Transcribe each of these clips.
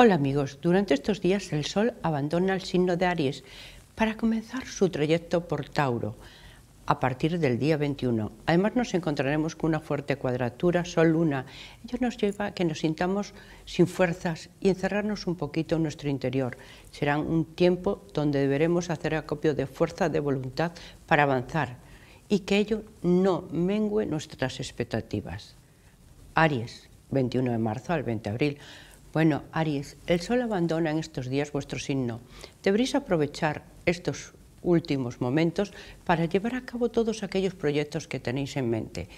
Hola amigos, durante estos días el Sol abandona el signo de Aries para comenzar su trayecto por Tauro a partir del día 21. Además nos encontraremos con una fuerte cuadratura Sol-Luna. Ello nos lleva a que nos sintamos sin fuerzas y encerrarnos un poquito en nuestro interior. Será un tiempo donde deberemos hacer acopio de fuerza de voluntad para avanzar y que ello no mengue nuestras expectativas. Aries, 21 de marzo al 20 de abril. Bueno, Aries, el Sol abandona en estos días vuestro signo. Deberéis aprovechar estos últimos momentos para llevar a cabo todos aquellos proyectos que tenéis en mente.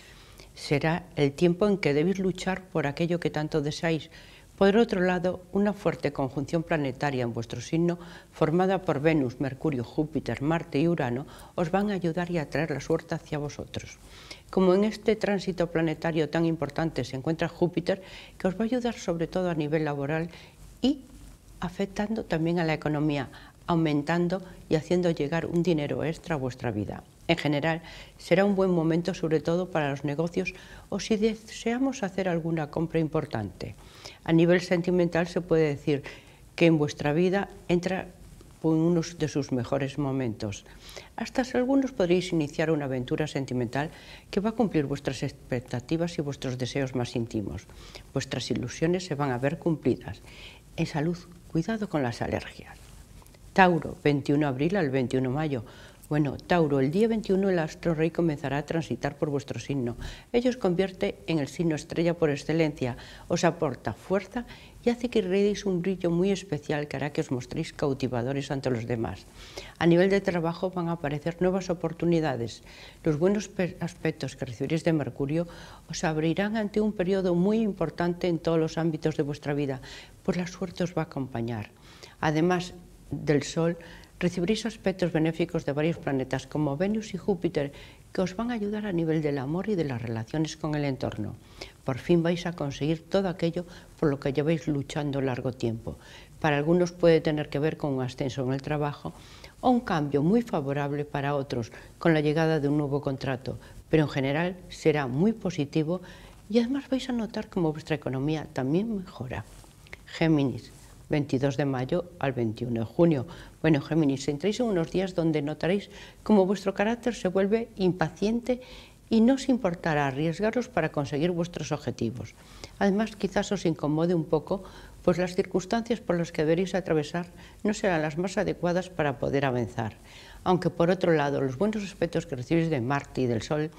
Será el tiempo en que debéis luchar por aquello que tanto deseáis, por otro lado, una fuerte conjunción planetaria en vuestro signo, formada por Venus, Mercurio, Júpiter, Marte y Urano, os van a ayudar y a traer la suerte hacia vosotros. Como en este tránsito planetario tan importante se encuentra Júpiter, que os va a ayudar sobre todo a nivel laboral y afectando también a la economía, aumentando y haciendo llegar un dinero extra a vuestra vida. En general, será un buen momento sobre todo para los negocios o si deseamos hacer alguna compra importante. A nivel sentimental se puede decir que en vuestra vida entra uno de sus mejores momentos. Hasta algunos podréis iniciar una aventura sentimental que va a cumplir vuestras expectativas y vuestros deseos más íntimos. Vuestras ilusiones se van a ver cumplidas. En salud, cuidado con las alergias. Tauro, 21 de abril al 21 de mayo. Bueno, Tauro, el día 21 el astro rey comenzará a transitar por vuestro signo. Ello os convierte en el signo estrella por excelencia, os aporta fuerza y hace que irradiéis un brillo muy especial que hará que os mostréis cautivadores ante los demás. A nivel de trabajo van a aparecer nuevas oportunidades. Los buenos aspectos que recibiréis de Mercurio os abrirán ante un periodo muy importante en todos los ámbitos de vuestra vida, pues la suerte os va a acompañar. Además del Sol, recibiréis aspectos benéficos de varios planetas como Venus y Júpiter que os van a ayudar a nivel del amor y de las relaciones con el entorno. Por fin vais a conseguir todo aquello por lo que lleváis luchando largo tiempo. Para algunos puede tener que ver con un ascenso en el trabajo o un cambio muy favorable para otros con la llegada de un nuevo contrato, pero en general será muy positivo y además vais a notar como vuestra economía también mejora. Géminis, 22 de mayo al 21 de junio. Bueno, Géminis, entréis en unos días donde notaréis cómo vuestro carácter se vuelve impaciente y no os importará arriesgaros para conseguir vuestros objetivos. Además, quizás os incomode un poco, pues las circunstancias por las que deberéis atravesar no serán las más adecuadas para poder avanzar. Aunque por otro lado, los buenos aspectos que recibís de Marte y del Sol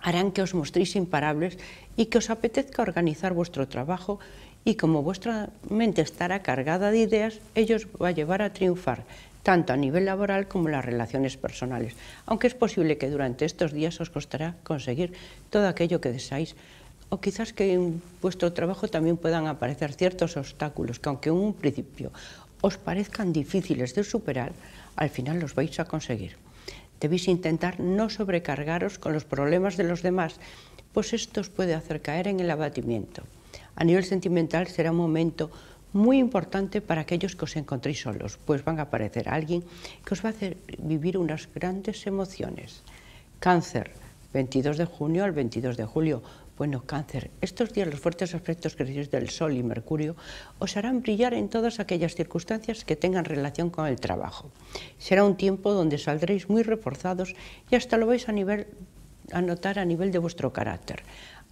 harán que os mostréis imparables y que os apetezca organizar vuestro trabajo y como vuestra mente estará cargada de ideas, ellos va a llevar a triunfar tanto a nivel laboral como las relaciones personales, aunque es posible que durante estos días os costará conseguir todo aquello que deseáis o quizás que en vuestro trabajo también puedan aparecer ciertos obstáculos que aunque en un principio os parezcan difíciles de superar, al final los vais a conseguir. Debéis intentar no sobrecargaros con los problemas de los demás, pues esto os puede hacer caer en el abatimiento a nivel sentimental será un momento muy importante para aquellos que os encontréis solos, pues van a aparecer alguien que os va a hacer vivir unas grandes emociones. Cáncer, 22 de junio al 22 de julio. Bueno, cáncer, estos días los fuertes aspectos recibís del Sol y Mercurio os harán brillar en todas aquellas circunstancias que tengan relación con el trabajo. Será un tiempo donde saldréis muy reforzados y hasta lo vais a, a notar a nivel de vuestro carácter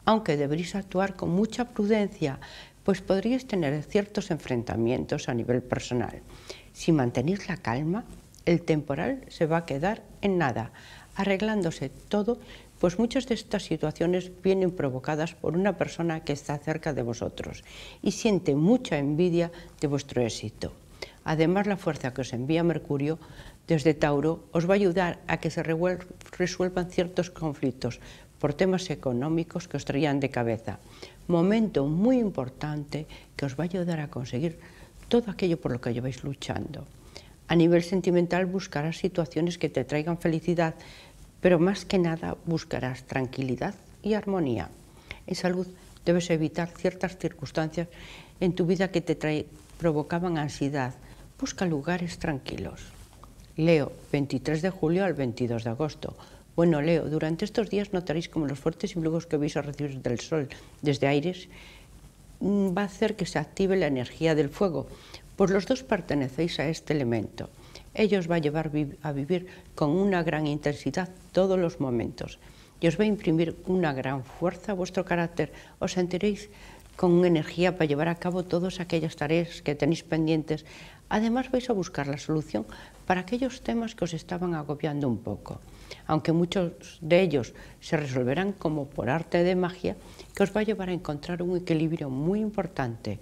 aunque deberéis actuar con mucha prudencia, pues podríais tener ciertos enfrentamientos a nivel personal. Si mantenéis la calma, el temporal se va a quedar en nada, arreglándose todo, pues muchas de estas situaciones vienen provocadas por una persona que está cerca de vosotros y siente mucha envidia de vuestro éxito. Además, la fuerza que os envía Mercurio desde Tauro os va a ayudar a que se resuelvan ciertos conflictos, por temas económicos que os traían de cabeza. Momento muy importante que os va a ayudar a conseguir todo aquello por lo que lleváis luchando. A nivel sentimental buscarás situaciones que te traigan felicidad, pero más que nada buscarás tranquilidad y armonía. En salud debes evitar ciertas circunstancias en tu vida que te provocaban ansiedad. Busca lugares tranquilos. Leo, 23 de julio al 22 de agosto. Bueno, Leo, durante estos días notaréis como los fuertes influjos que vais a recibir del Sol desde aires mm, va a hacer que se active la energía del fuego, pues los dos pertenecéis a este elemento. Ellos va a llevar a vivir con una gran intensidad todos los momentos y os va a imprimir una gran fuerza a vuestro carácter. Os sentiréis con energía para llevar a cabo todas aquellas tareas que tenéis pendientes. Además vais a buscar la solución para aquellos temas que os estaban agobiando un poco aunque muchos de ellos se resolverán como por arte de magia, que os va a llevar a encontrar un equilibrio muy importante,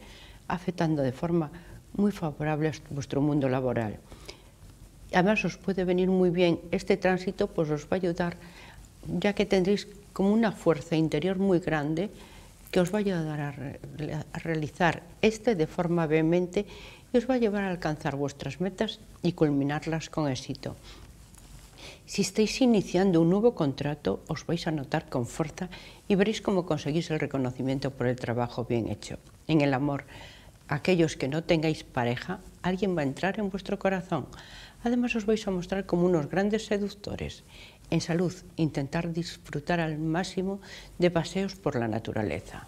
afectando de forma muy favorable a vuestro mundo laboral. Además, os puede venir muy bien este tránsito, pues os va a ayudar, ya que tendréis como una fuerza interior muy grande que os va a ayudar a, realizar este de forma vehemente y os va a llevar a alcanzar vuestras metas y culminarlas con éxito. Si estáis iniciando un nuevo contrato, os vais a notar con fuerza y veréis cómo conseguís el reconocimiento por el trabajo bien hecho. En el amor, aquellos que no tengáis pareja, alguien va a entrar en vuestro corazón. Además os vais a mostrar como unos grandes seductores. En salud, intentar disfrutar al máximo de paseos por la naturaleza.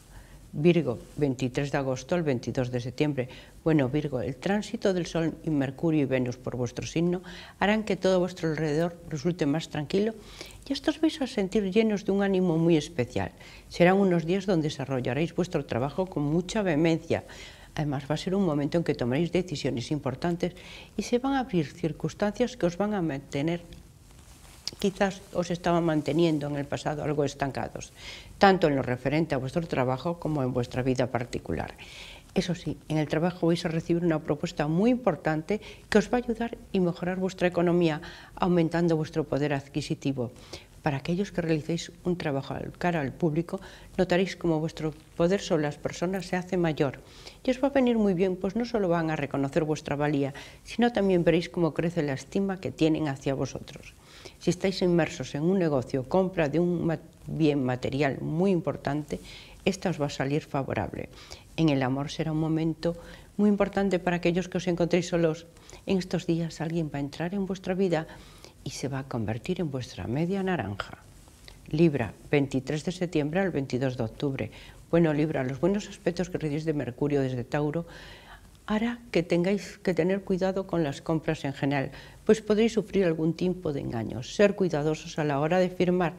Virgo, 23 de agosto al 22 de septiembre. Bueno, Virgo, el tránsito del Sol y Mercurio y Venus por vuestro signo harán que todo vuestro alrededor resulte más tranquilo y os vais a sentir llenos de un ánimo muy especial. Serán unos días donde desarrollaréis vuestro trabajo con mucha vehemencia. Además, va a ser un momento en que tomaréis decisiones importantes y se van a abrir circunstancias que os van a mantener quizás os estaban manteniendo en el pasado algo estancados, tanto en lo referente a vuestro trabajo como en vuestra vida particular. Eso sí, en el trabajo vais a recibir una propuesta muy importante que os va a ayudar y mejorar vuestra economía, aumentando vuestro poder adquisitivo. Para aquellos que realicéis un trabajo cara al público, notaréis como vuestro poder sobre las personas se hace mayor. Y os va a venir muy bien, pues no solo van a reconocer vuestra valía, sino también veréis cómo crece la estima que tienen hacia vosotros. Si estáis inmersos en un negocio, compra de un bien material muy importante, esta os va a salir favorable en el amor será un momento muy importante para aquellos que os encontréis solos. En estos días alguien va a entrar en vuestra vida y se va a convertir en vuestra media naranja. Libra, 23 de septiembre al 22 de octubre. Bueno, Libra, los buenos aspectos que recibís de Mercurio desde Tauro hará que tengáis que tener cuidado con las compras en general, pues podréis sufrir algún tipo de engaños. Ser cuidadosos a la hora de firmar,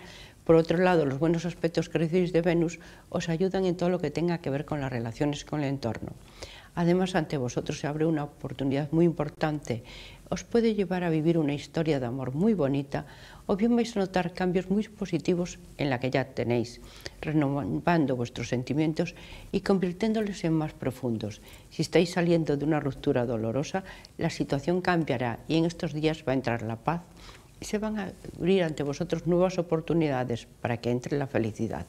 por otro lado, los buenos aspectos que recibís de Venus os ayudan en todo lo que tenga que ver con las relaciones con el entorno. Además, ante vosotros se abre una oportunidad muy importante. Os puede llevar a vivir una historia de amor muy bonita o bien vais a notar cambios muy positivos en la que ya tenéis, renovando vuestros sentimientos y convirtiéndolos en más profundos. Si estáis saliendo de una ruptura dolorosa, la situación cambiará y en estos días va a entrar la paz, se van a abrir ante vosotros nuevas oportunidades para que entre la felicidad.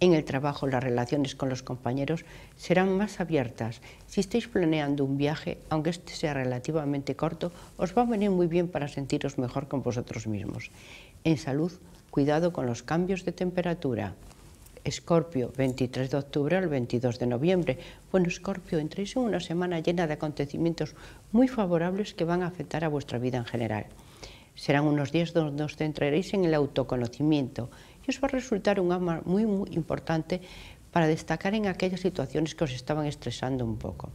En el trabajo las relaciones con los compañeros serán más abiertas. Si estáis planeando un viaje, aunque este sea relativamente corto, os va a venir muy bien para sentiros mejor con vosotros mismos. En salud, cuidado con los cambios de temperatura. Escorpio, 23 de octubre al 22 de noviembre. Bueno, Escorpio, entréis en una semana llena de acontecimientos muy favorables que van a afectar a vuestra vida en general. Serán unos días donde os centraréis en el autoconocimiento y os va a resultar un arma muy, muy importante para destacar en aquellas situaciones que os estaban estresando un poco.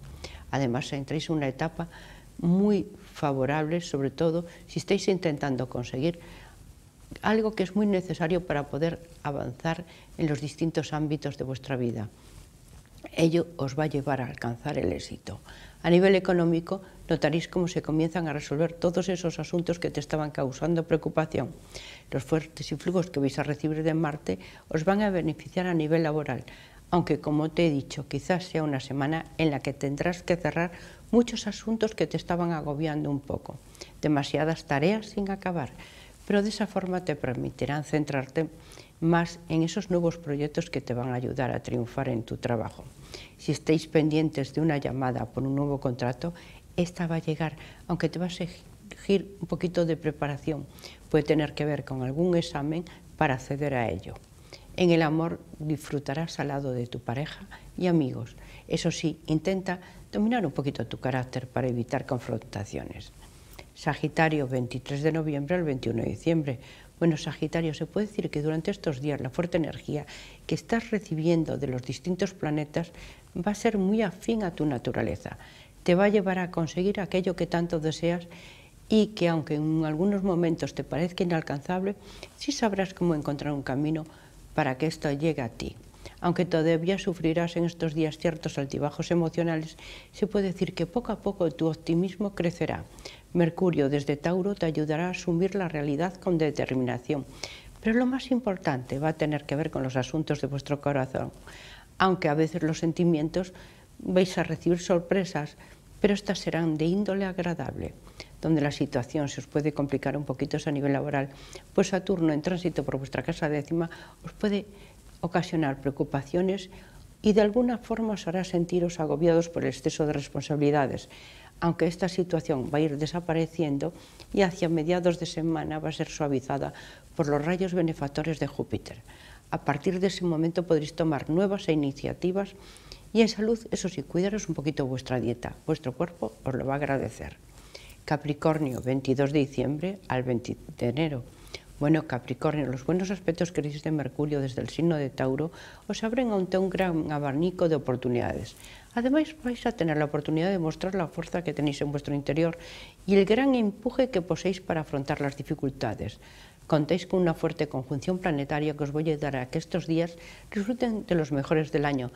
Además, entréis en una etapa muy favorable, sobre todo si estáis intentando conseguir algo que es muy necesario para poder avanzar en los distintos ámbitos de vuestra vida. Ello os va a llevar a alcanzar el éxito a nivel económico, notaréis cómo se comienzan a resolver todos esos asuntos que te estaban causando preocupación. Los fuertes influjos que vais a recibir de Marte os van a beneficiar a nivel laboral, aunque como te he dicho, quizás sea una semana en la que tendrás que cerrar muchos asuntos que te estaban agobiando un poco, demasiadas tareas sin acabar, pero de esa forma te permitirán centrarte más en esos nuevos proyectos que te van a ayudar a triunfar en tu trabajo. Si estáis pendientes de una llamada por un nuevo contrato, esta va a llegar, aunque te va a exigir un poquito de preparación. Puede tener que ver con algún examen para acceder a ello. En el amor disfrutarás al lado de tu pareja y amigos. Eso sí, intenta dominar un poquito tu carácter para evitar confrontaciones. Sagitario, 23 de noviembre al 21 de diciembre. Bueno, Sagitario, se puede decir que durante estos días la fuerte energía que estás recibiendo de los distintos planetas va a ser muy afín a tu naturaleza. Te va a llevar a conseguir aquello que tanto deseas y que aunque en algunos momentos te parezca inalcanzable, sí sabrás cómo encontrar un camino para que esto llegue a ti aunque todavía sufrirás en estos días ciertos altibajos emocionales, se puede decir que poco a poco tu optimismo crecerá. Mercurio desde Tauro te ayudará a asumir la realidad con determinación. Pero lo más importante va a tener que ver con los asuntos de vuestro corazón, aunque a veces los sentimientos vais a recibir sorpresas, pero estas serán de índole agradable donde la situación se os puede complicar un poquito a nivel laboral, pues Saturno en tránsito por vuestra casa décima os puede ocasionar preocupaciones y de alguna forma os hará sentiros agobiados por el exceso de responsabilidades, aunque esta situación va a ir desapareciendo y hacia mediados de semana va a ser suavizada por los rayos benefactores de Júpiter. A partir de ese momento podréis tomar nuevas iniciativas y en salud, eso sí, cuidaros un poquito vuestra dieta, vuestro cuerpo os lo va a agradecer. Capricornio, 22 de diciembre al 20 de enero bueno, Capricornio, los buenos aspectos que existe Mercurio desde el signo de Tauro os abren ante un gran abanico de oportunidades. Además vais a tener la oportunidad de mostrar la fuerza que tenéis en vuestro interior y el gran empuje que poseéis para afrontar las dificultades. Contáis con una fuerte conjunción planetaria que os voy a ayudar a que estos días resulten de los mejores del año,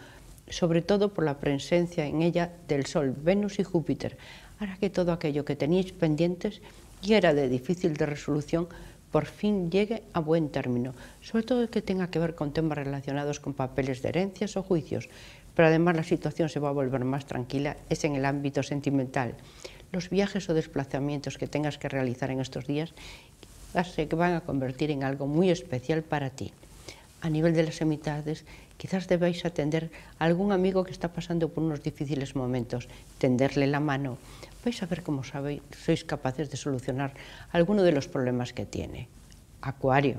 sobre todo por la presencia en ella del Sol, Venus y Júpiter, hará que todo aquello que tenéis pendientes y era de difícil de resolución por fin llegue a buen término, sobre todo que tenga que ver con temas relacionados con papeles de herencias o juicios, pero además la situación se va a volver más tranquila, es en el ámbito sentimental. Los viajes o desplazamientos que tengas que realizar en estos días se van a convertir en algo muy especial para ti. A nivel de las amistades, Quizás debáis atender a algún amigo que está pasando por unos difíciles momentos, tenderle la mano. Vais a ver cómo sois capaces de solucionar alguno de los problemas que tiene. Acuario,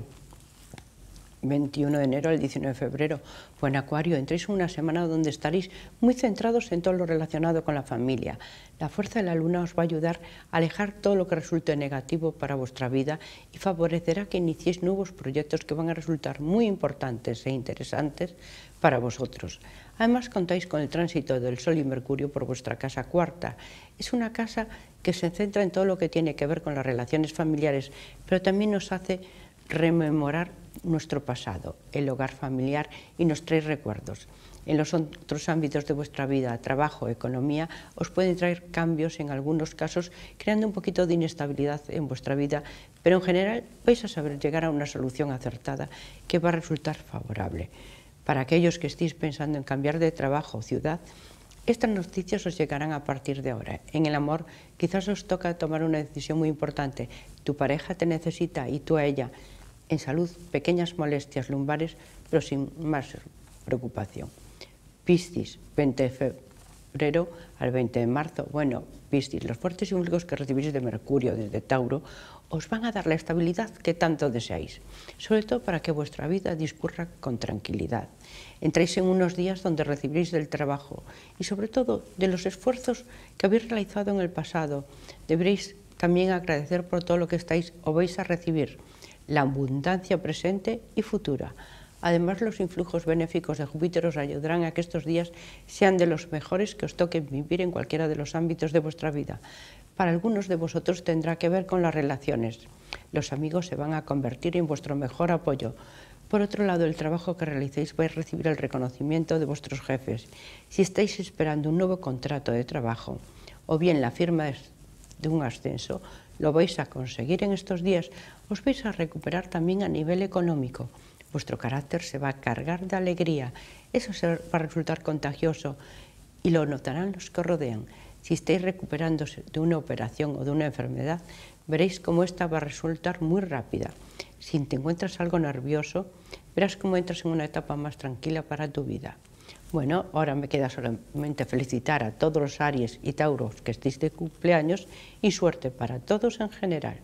21 de enero al 19 de febrero. buen en Acuario entréis una semana donde estaréis muy centrados en todo lo relacionado con la familia. La fuerza de la luna os va a ayudar a alejar todo lo que resulte negativo para vuestra vida y favorecerá que iniciéis nuevos proyectos que van a resultar muy importantes e interesantes para vosotros. Además contáis con el tránsito del Sol y Mercurio por vuestra casa cuarta. Es una casa que se centra en todo lo que tiene que ver con las relaciones familiares, pero también nos hace rememorar nuestro pasado, el hogar familiar y nos trae recuerdos. En los otros ámbitos de vuestra vida, trabajo, economía, os pueden traer cambios en algunos casos, creando un poquito de inestabilidad en vuestra vida, pero en general vais a saber llegar a una solución acertada que va a resultar favorable. Para aquellos que estéis pensando en cambiar de trabajo o ciudad, estas noticias os llegarán a partir de ahora. En el amor quizás os toca tomar una decisión muy importante. Tu pareja te necesita y tú a ella en salud pequeñas molestias lumbares, pero sin más preocupación. Piscis, 20 de febrero al 20 de marzo. Bueno, Piscis, los fuertes y únicos que recibís de Mercurio desde Tauro os van a dar la estabilidad que tanto deseáis, sobre todo para que vuestra vida discurra con tranquilidad. Entráis en unos días donde recibiréis del trabajo y sobre todo de los esfuerzos que habéis realizado en el pasado. Deberéis también agradecer por todo lo que estáis o vais a recibir la abundancia presente y futura. Además, los influjos benéficos de Júpiter os ayudarán a que estos días sean de los mejores que os toquen vivir en cualquiera de los ámbitos de vuestra vida. Para algunos de vosotros tendrá que ver con las relaciones. Los amigos se van a convertir en vuestro mejor apoyo. Por otro lado, el trabajo que realicéis vais a recibir el reconocimiento de vuestros jefes. Si estáis esperando un nuevo contrato de trabajo o bien la firma de un ascenso, lo vais a conseguir en estos días, os vais a recuperar también a nivel económico. Vuestro carácter se va a cargar de alegría, eso va a resultar contagioso y lo notarán los que rodean. Si estáis recuperándose de una operación o de una enfermedad, veréis cómo esta va a resultar muy rápida. Si te encuentras algo nervioso, verás cómo entras en una etapa más tranquila para tu vida. Bueno, ahora me queda solamente felicitar a todos los Aries y Tauros que estéis de cumpleaños y suerte para todos en general.